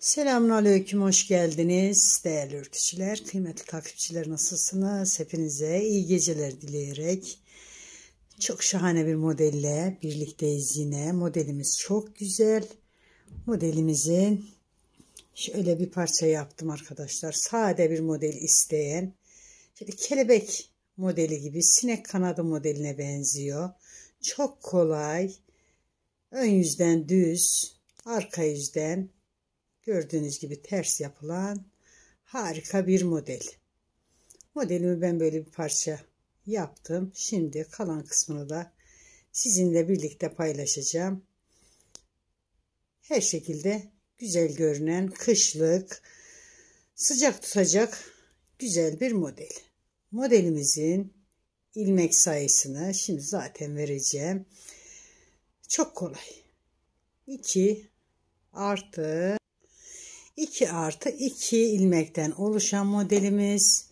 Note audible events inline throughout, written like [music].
Selamünaleyküm, hoş geldiniz değerli örgütçüler, kıymetli takipçiler nasılsınız? Hepinize iyi geceler dileyerek çok şahane bir modelle birlikteyiz yine. Modelimiz çok güzel. Modelimizin şöyle bir parça yaptım arkadaşlar. Sade bir model isteyen, şöyle kelebek modeli gibi sinek kanadı modeline benziyor. Çok kolay, ön yüzden düz, arka yüzden Gördüğünüz gibi ters yapılan harika bir model. Modelimi ben böyle bir parça yaptım. Şimdi kalan kısmını da sizinle birlikte paylaşacağım. Her şekilde güzel görünen kışlık, sıcak tutacak güzel bir model. Modelimizin ilmek sayısını şimdi zaten vereceğim. Çok kolay. 2 artı 2 artı 2 ilmekten oluşan modelimiz.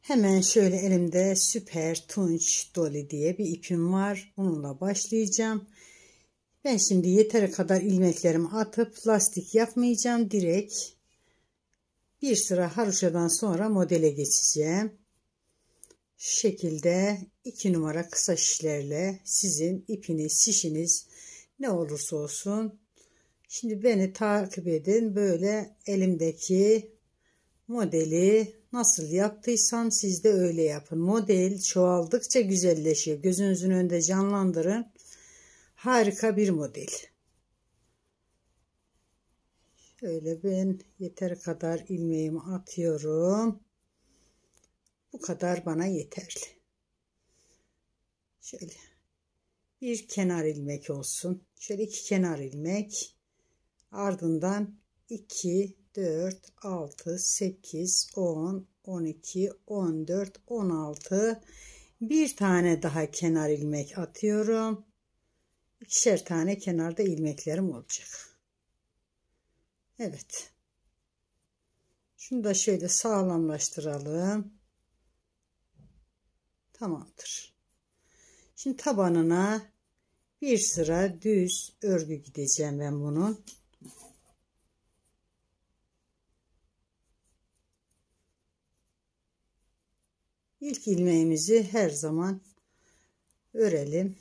Hemen şöyle elimde süper tunç doli diye bir ipim var. Bununla başlayacağım. Ben şimdi yeteri kadar ilmeklerimi atıp lastik yapmayacağım. Direkt bir sıra haroşadan sonra modele geçeceğim. Şu şekilde 2 numara kısa şişlerle sizin ipiniz, şişiniz ne olursa olsun Şimdi beni takip edin. Böyle elimdeki modeli nasıl yaptıysam siz de öyle yapın. Model çoğaldıkça güzelleşiyor. Gözünüzün önünde canlandırın. Harika bir model. Şöyle ben yeter kadar ilmeğimi atıyorum. Bu kadar bana yeterli. Şöyle bir kenar ilmek olsun. Şöyle iki kenar ilmek. Ardından 2, 4, 6, 8, 10, 12, 14, 16. Bir tane daha kenar ilmek atıyorum. İkişer tane kenarda ilmeklerim olacak. Evet. Şunu da şöyle sağlamlaştıralım. Tamamdır. Şimdi tabanına bir sıra düz örgü gideceğim ben bunun. İlk ilmeğimizi her zaman örelim.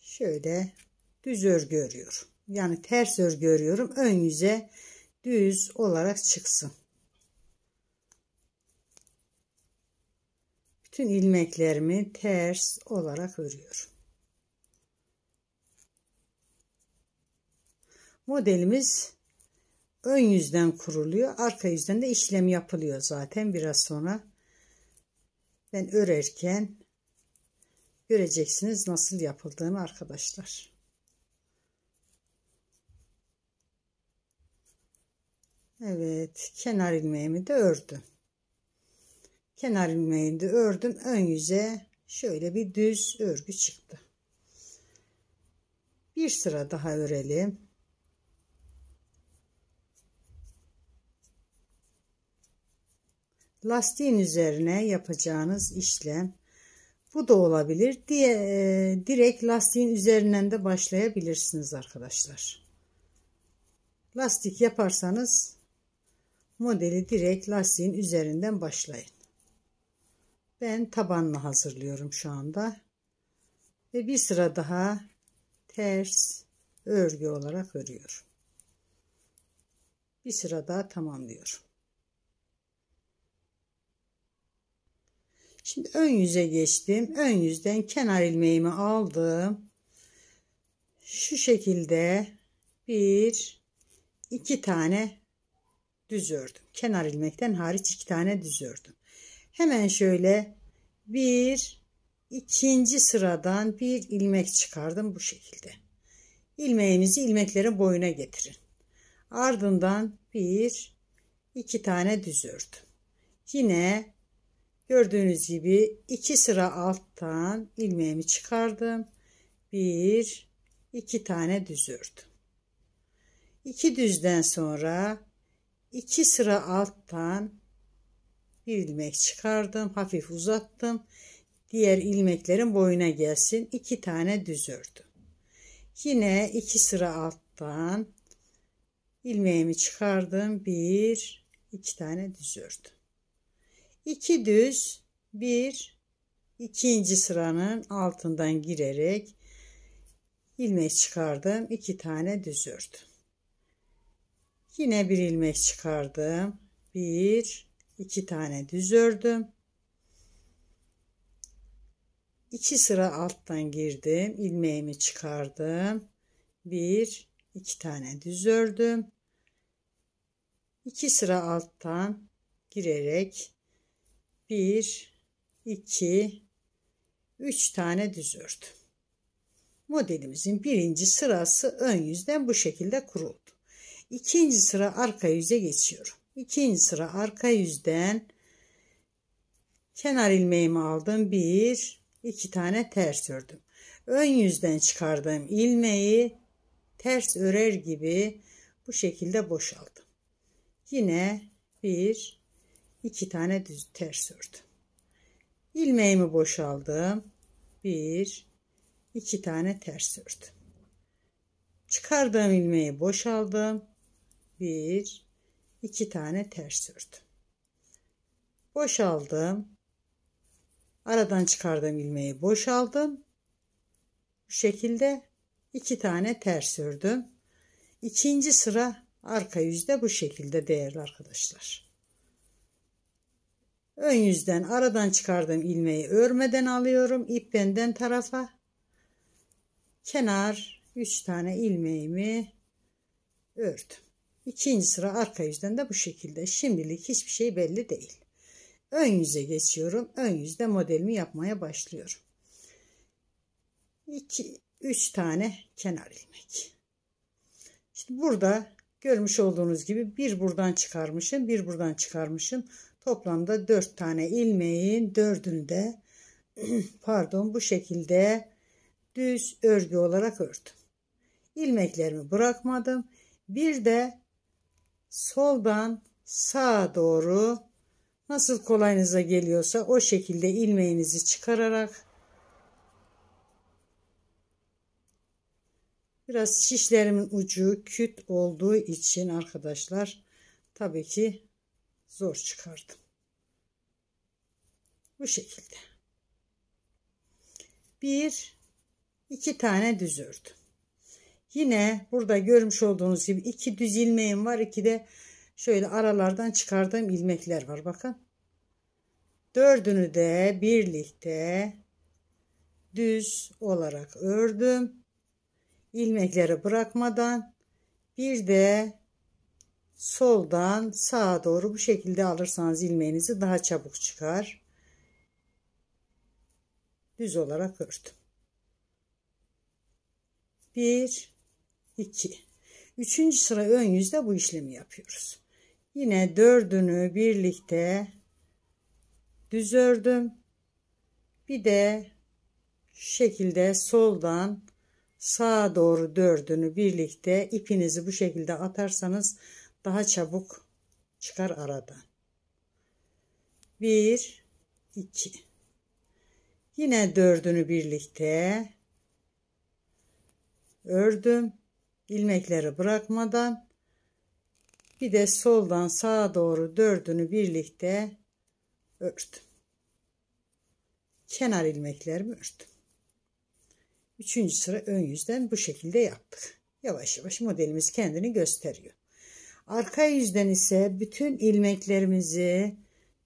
Şöyle düz örgü örüyorum. Yani ters örgü örüyorum. Ön yüze düz olarak çıksın. Bütün ilmeklerimi ters olarak örüyorum. Modelimiz ön yüzden kuruluyor. Arka yüzden de işlem yapılıyor zaten biraz sonra. Ben örerken göreceksiniz nasıl yapıldığını arkadaşlar. Evet kenar ilmeğimi de ördüm. Kenar ilmeğini de ördüm. Ön yüze şöyle bir düz örgü çıktı. Bir sıra daha örelim. lastiğin üzerine yapacağınız işlem bu da olabilir. Diye, e, direkt lastiğin üzerinden de başlayabilirsiniz arkadaşlar. Lastik yaparsanız modeli direkt lastiğin üzerinden başlayın. Ben tabanla hazırlıyorum şu anda. Ve bir sıra daha ters örgü olarak örüyorum. Bir sıra daha tamamlıyorum. Şimdi ön yüze geçtim. Ön yüzden kenar ilmeğimi aldım. Şu şekilde bir iki tane düz ördüm. Kenar ilmekten hariç iki tane düz ördüm. Hemen şöyle bir ikinci sıradan bir ilmek çıkardım bu şekilde. Ilmeğinizi ilmeklerin boyuna getirin. Ardından bir iki tane düz ördüm. Yine Gördüğünüz gibi iki sıra alttan ilmeğimi çıkardım. Bir, iki tane düz ördüm. İki düzden sonra iki sıra alttan bir ilmek çıkardım. Hafif uzattım. Diğer ilmeklerin boyuna gelsin. İki tane düz ördüm. Yine iki sıra alttan ilmeğimi çıkardım. Bir, iki tane düz ördüm. 2 düz bir, ikinci sıranın altından girerek ilmek çıkardım. 2 tane düz ördüm. Yine bir ilmek çıkardım. bir, iki tane düz ördüm. 2 sıra alttan girdim. ilmeğimi çıkardım. bir, iki tane düz ördüm. 2 sıra alttan girerek 1 2 3 tane düz ördüm. Modelimizin birinci sırası ön yüzden bu şekilde kuruldu. İkinci sıra arka yüze geçiyorum. İkinci sıra arka yüzden kenar ilmeğimi aldım. Bir, iki tane ters ördüm. Ön yüzden çıkardığım ilmeği ters örer gibi bu şekilde boşaldım. Yine bir, iki tane düz ters ördüm. Ilmeğimi boşaldım. Bir, iki tane ters ördüm. Çıkardığım ilmeği boşaldım. Bir, iki tane ters ördüm. Boşaldım. Aradan çıkardığım ilmeği boşaldım. Bu şekilde iki tane ters ördüm. İkinci sıra arka yüzde bu şekilde değerli arkadaşlar. Ön yüzden aradan çıkardığım ilmeği örmeden alıyorum. ip benden tarafa. Kenar 3 tane ilmeğimi ördüm. İkinci sıra arka yüzden de bu şekilde. Şimdilik hiçbir şey belli değil. Ön yüze geçiyorum. Ön yüzde modelimi yapmaya başlıyorum. 2 3 tane kenar ilmek. İşte burada görmüş olduğunuz gibi bir buradan çıkarmışım, bir buradan çıkarmışım toplamda 4 tane ilmeğin dördünde [clears throat] pardon bu şekilde düz örgü olarak ördüm. İlmeklerimi bırakmadım. Bir de soldan sağa doğru nasıl kolayınıza geliyorsa o şekilde ilmeğinizi çıkararak biraz şişlerimin ucu küt olduğu için arkadaşlar tabii ki zor çıkardım. Bu şekilde. Bir, iki tane düz ördüm. Yine burada görmüş olduğunuz gibi iki düz ilmeğim var. iki de şöyle aralardan çıkardığım ilmekler var. Bakın. Dördünü de birlikte düz olarak ördüm. ilmekleri bırakmadan bir de soldan sağa doğru bu şekilde alırsanız ilmeğinizi daha çabuk çıkar. Düz olarak ördüm. 1 2 Üçüncü sıra ön yüzde bu işlemi yapıyoruz. Yine dördünü birlikte düz ördüm. Bir de şu şekilde soldan sağa doğru dördünü birlikte ipinizi bu şekilde atarsanız daha çabuk çıkar aradan. 1 2 Yine dördünü birlikte ördüm. ilmekleri bırakmadan bir de soldan sağa doğru dördünü birlikte ördüm. Kenar ilmeklerimi ördüm. Üçüncü sıra ön yüzden bu şekilde yaptık. Yavaş yavaş modelimiz kendini gösteriyor. Arka yüzden ise bütün ilmeklerimizi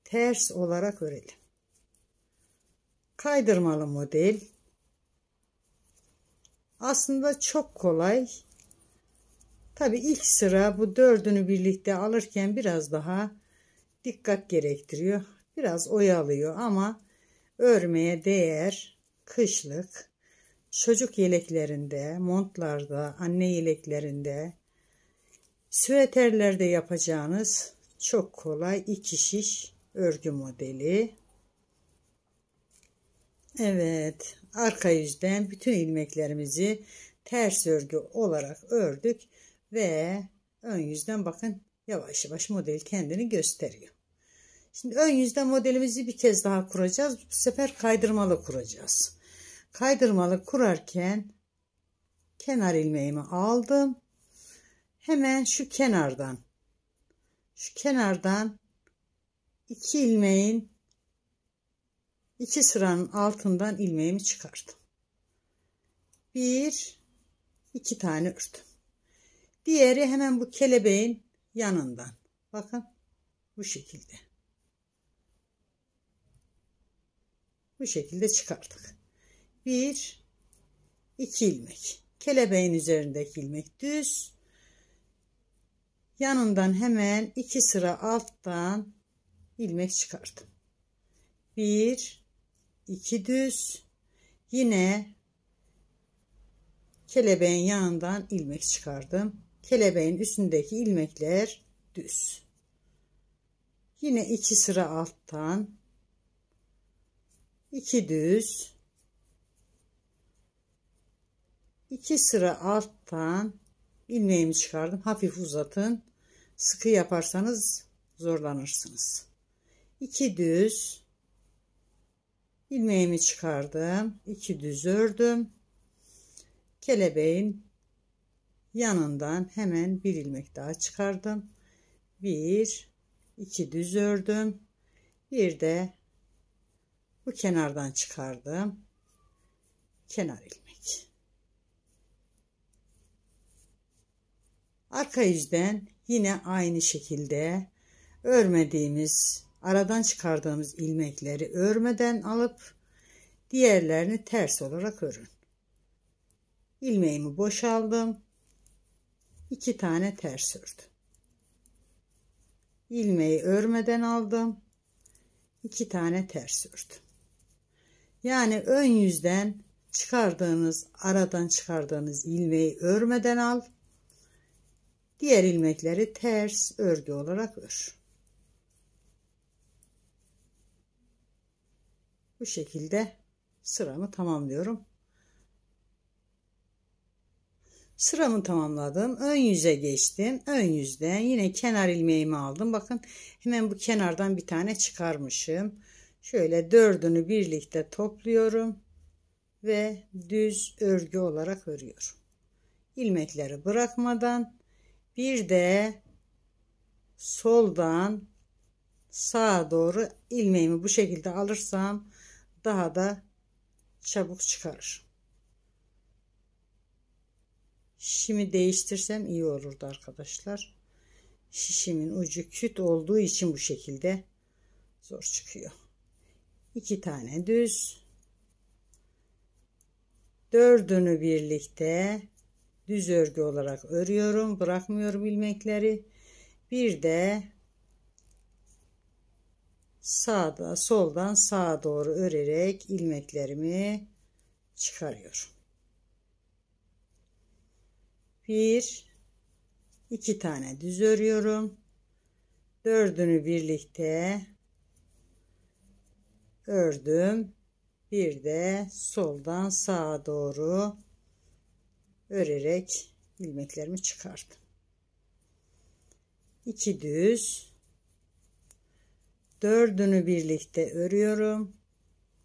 ters olarak örelim. Kaydırmalı model. Aslında çok kolay. Tabi ilk sıra bu dördünü birlikte alırken biraz daha dikkat gerektiriyor. Biraz oyalıyor ama örmeye değer kışlık çocuk yeleklerinde, montlarda, anne yeleklerinde Süveterlerde yapacağınız çok kolay iki şiş örgü modeli. Evet arka yüzden bütün ilmeklerimizi ters örgü olarak ördük ve ön yüzden bakın yavaş yavaş model kendini gösteriyor. Şimdi ön yüzden modelimizi bir kez daha kuracağız. Bu sefer kaydırmalı kuracağız. Kaydırmalı kurarken kenar ilmeğimi aldım hemen şu kenardan şu kenardan iki ilmeğin iki sıranın altından ilmeğimi çıkardım. Bir iki tane ördüm. Diğeri hemen bu kelebeğin yanından. Bakın bu şekilde. Bu şekilde çıkardık. Bir iki ilmek. Kelebeğin üzerindeki ilmek düz yanından hemen iki sıra alttan ilmek çıkardım. Bir, iki düz yine kelebeğin yanından ilmek çıkardım. Kelebeğin üstündeki ilmekler düz. Yine iki sıra alttan iki düz iki sıra alttan ilmeğimi çıkardım. Hafif uzatın. Sıkı yaparsanız zorlanırsınız. 2 düz ilmeğimi çıkardım. 2 düz ördüm. Kelebeğin yanından hemen bir ilmek daha çıkardım. 1 2 düz ördüm. Bir de bu kenardan çıkardım. Kenar ilmek. Arka yüzden yine aynı şekilde örmediğimiz, aradan çıkardığımız ilmekleri örmeden alıp diğerlerini ters olarak örün. İlmeğimi boşaldım. iki tane ters ördüm. İlmeği örmeden aldım. iki tane ters ördüm. Yani ön yüzden çıkardığınız aradan çıkardığınız ilmeği örmeden al Diğer ilmekleri ters örgü olarak ör. Bu şekilde sıramı tamamlıyorum. Sıramı tamamladım. Ön yüze geçtim. Ön yüzden yine kenar ilmeğimi aldım. Bakın hemen bu kenardan bir tane çıkarmışım. Şöyle dördünü birlikte topluyorum ve düz örgü olarak örüyorum. İlmekleri bırakmadan bir de soldan sağa doğru ilmeğimi bu şekilde alırsam daha da çabuk çıkar. Şişimi değiştirsem iyi olurdu arkadaşlar. Şişimin ucu küt olduğu için bu şekilde zor çıkıyor. İki tane düz. Dördünü birlikte düz örgü olarak örüyorum. Bırakmıyorum ilmekleri. Bir de sağda soldan sağa doğru örerek ilmeklerimi çıkarıyorum. Bir, iki tane düz örüyorum. Dördünü birlikte ördüm. Bir de soldan sağa doğru örerek ilmeklerimi çıkardım. 2 düz dördünü birlikte örüyorum.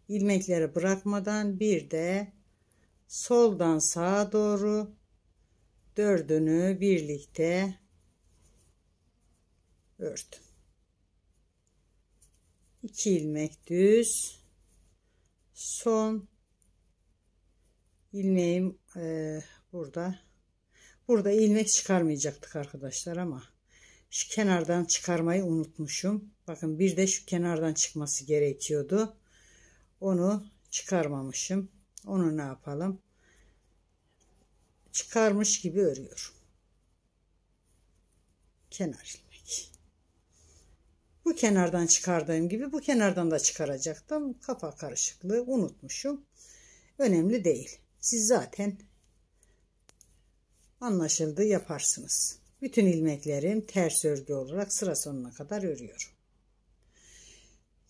ilmekleri bırakmadan bir de soldan sağa doğru dördünü birlikte ördüm. 2 ilmek düz son ilmeğim e, burada burada ilmek çıkarmayacaktık arkadaşlar ama şu kenardan çıkarmayı unutmuşum. Bakın bir de şu kenardan çıkması gerekiyordu. Onu çıkarmamışım. Onu ne yapalım? Çıkarmış gibi örüyorum. Kenar ilmek. Bu kenardan çıkardığım gibi bu kenardan da çıkaracaktım. Kafa karışıklığı unutmuşum. Önemli değil. Siz zaten anlaşıldı yaparsınız. Bütün ilmeklerim ters örgü olarak sıra sonuna kadar örüyorum.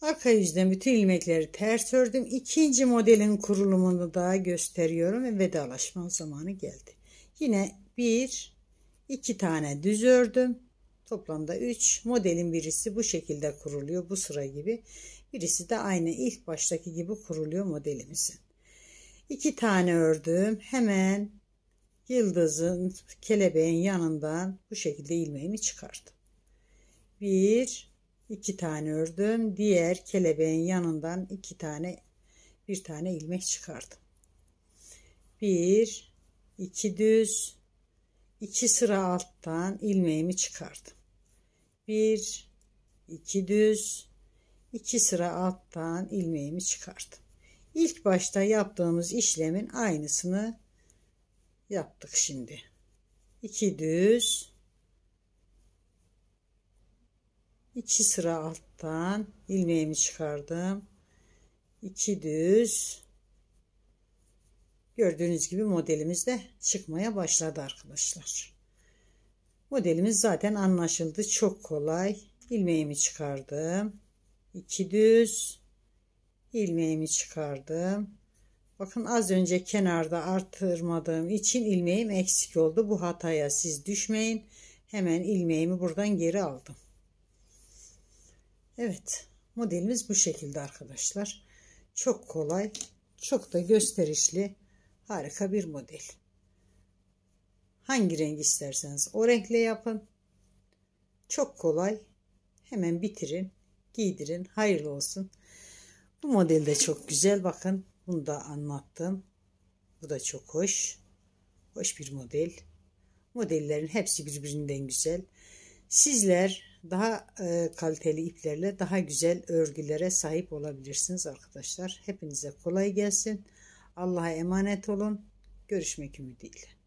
Arka yüzden bütün ilmekleri ters ördüm. İkinci modelin kurulumunu da gösteriyorum ve vedalaşma zamanı geldi. Yine bir, iki tane düz ördüm. Toplamda üç modelin birisi bu şekilde kuruluyor bu sıra gibi. Birisi de aynı ilk baştaki gibi kuruluyor modelimizin. İki tane ördüm. Hemen yıldızın kelebeğin yanından bu şekilde ilmeğimi çıkardım. Bir, iki tane ördüm. Diğer kelebeğin yanından iki tane bir tane ilmek çıkardım. Bir, iki düz, iki sıra alttan ilmeğimi çıkardım. Bir, iki düz, iki sıra alttan ilmeğimi çıkardım. İlk başta yaptığımız işlemin aynısını yaptık şimdi. 2 düz 2 sıra alttan ilmeğimi çıkardım. 2 düz Gördüğünüz gibi modelimiz de çıkmaya başladı arkadaşlar. Modelimiz zaten anlaşıldı. Çok kolay. İlmeğimi çıkardım. 2 düz ilmeğimi çıkardım. Bakın az önce kenarda artırmadığım için ilmeğim eksik oldu. Bu hataya siz düşmeyin. Hemen ilmeğimi buradan geri aldım. Evet modelimiz bu şekilde arkadaşlar. Çok kolay, çok da gösterişli, harika bir model. Hangi renk isterseniz o renkle yapın. Çok kolay. Hemen bitirin, giydirin. Hayırlı olsun. Bu model de çok güzel. Bakın bunu da anlattım. Bu da çok hoş. Hoş bir model. Modellerin hepsi birbirinden güzel. Sizler daha e, kaliteli iplerle daha güzel örgülere sahip olabilirsiniz arkadaşlar. Hepinize kolay gelsin. Allah'a emanet olun. Görüşmek ümidiyle.